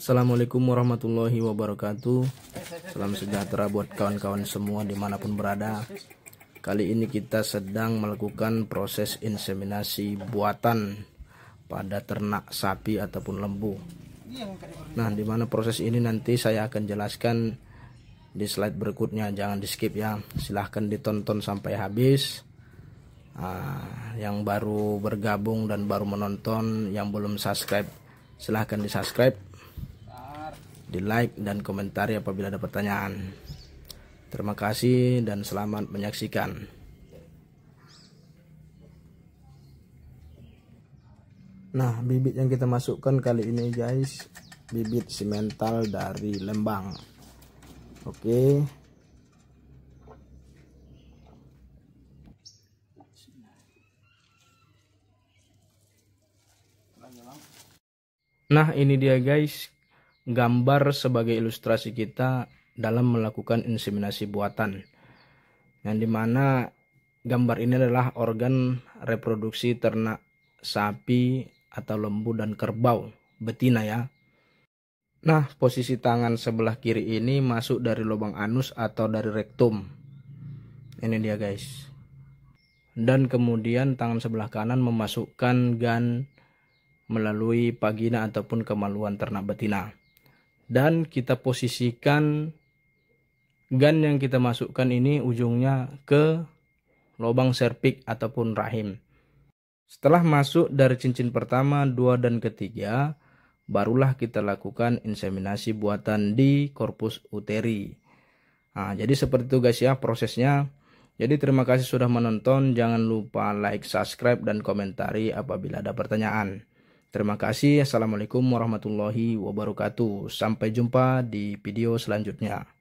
Assalamualaikum warahmatullahi wabarakatuh Salam sejahtera buat kawan-kawan semua dimanapun berada Kali ini kita sedang melakukan proses inseminasi buatan Pada ternak sapi ataupun lembu Nah dimana proses ini nanti saya akan jelaskan di slide berikutnya Jangan di skip ya Silahkan ditonton sampai habis ah, yang baru bergabung dan baru menonton yang belum subscribe silahkan di subscribe di like dan komentari ya apabila ada pertanyaan. Terima kasih dan selamat menyaksikan. Nah, bibit yang kita masukkan kali ini guys, bibit simental dari Lembang. Oke. Nah, ini dia guys gambar sebagai ilustrasi kita dalam melakukan inseminasi buatan. Yang dimana gambar ini adalah organ reproduksi ternak sapi atau lembu dan kerbau betina ya. Nah, posisi tangan sebelah kiri ini masuk dari lubang anus atau dari rektum. Ini dia guys. Dan kemudian tangan sebelah kanan memasukkan gan melalui vagina ataupun kemaluan ternak betina dan kita posisikan gun yang kita masukkan ini ujungnya ke lubang serpik ataupun rahim. Setelah masuk dari cincin pertama, dua, dan ketiga, barulah kita lakukan inseminasi buatan di korpus uteri. Nah, jadi seperti itu guys ya prosesnya. Jadi terima kasih sudah menonton, jangan lupa like, subscribe, dan komentari apabila ada pertanyaan. Terima kasih. Assalamualaikum warahmatullahi wabarakatuh. Sampai jumpa di video selanjutnya.